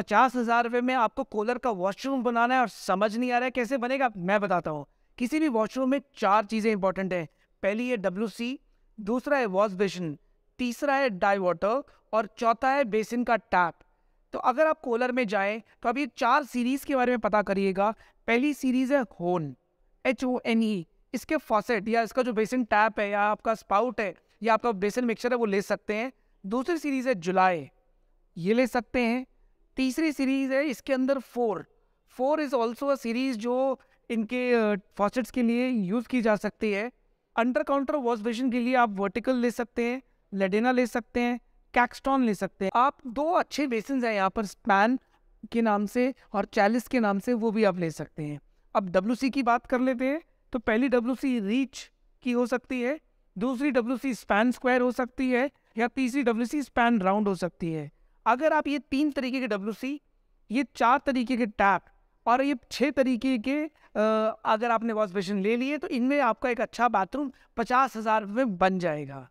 पचास हजार रुपये में आपको कोलर का वॉशरूम बनाना है और समझ नहीं आ रहा है कैसे बनेगा मैं बताता हूँ किसी भी वॉशरूम में चार चीज़ें इंपॉर्टेंट है पहली है डब्ल्यू सी दूसरा है वॉश बेसिन तीसरा है डाई वाटर और चौथा है बेसिन का टैप तो अगर आप कोलर में जाए तो अभी चार सीरीज़ के बारे में पता करिएगा पहली सीरीज़ है होन एच ओ एन ई इसके फॉसेट या इसका जो बेसिन टैप है या आपका स्पाउट है या आपका बेसिन मिक्सर है वो ले सकते हैं दूसरी सीरीज़ है जुलाई ये ले सकते हैं तीसरी सीरीज है इसके अंदर four four is also a series जो इनके फॉसेट्स के लिए यूज़ की जा सकती है अंडर काउंटर वॉश बेसिन के लिए आप वर्टिकल ले सकते हैं लेडेना ले सकते हैं कैक्सटॉन ले सकते हैं आप दो अच्छे बेसिन हैं यहाँ पर स्पैन के नाम से और चैलिस के नाम से वो भी आप ले सकते हैं अब डब्ल्यू की बात कर लेते हैं तो पहली डब्ल्यू रीच की हो सकती है दूसरी डब्ल्यू स्पैन स्क्वायर हो सकती है या तीसरी डब्ल्यू स्पैन राउंड हो सकती है अगर आप ये तीन तरीके के डब्ल्यू ये चार तरीके के टैप और ये छः तरीके के अगर आपने वॉश बेसिन ले लिए तो इनमें आपका एक अच्छा बाथरूम पचास हज़ार में बन जाएगा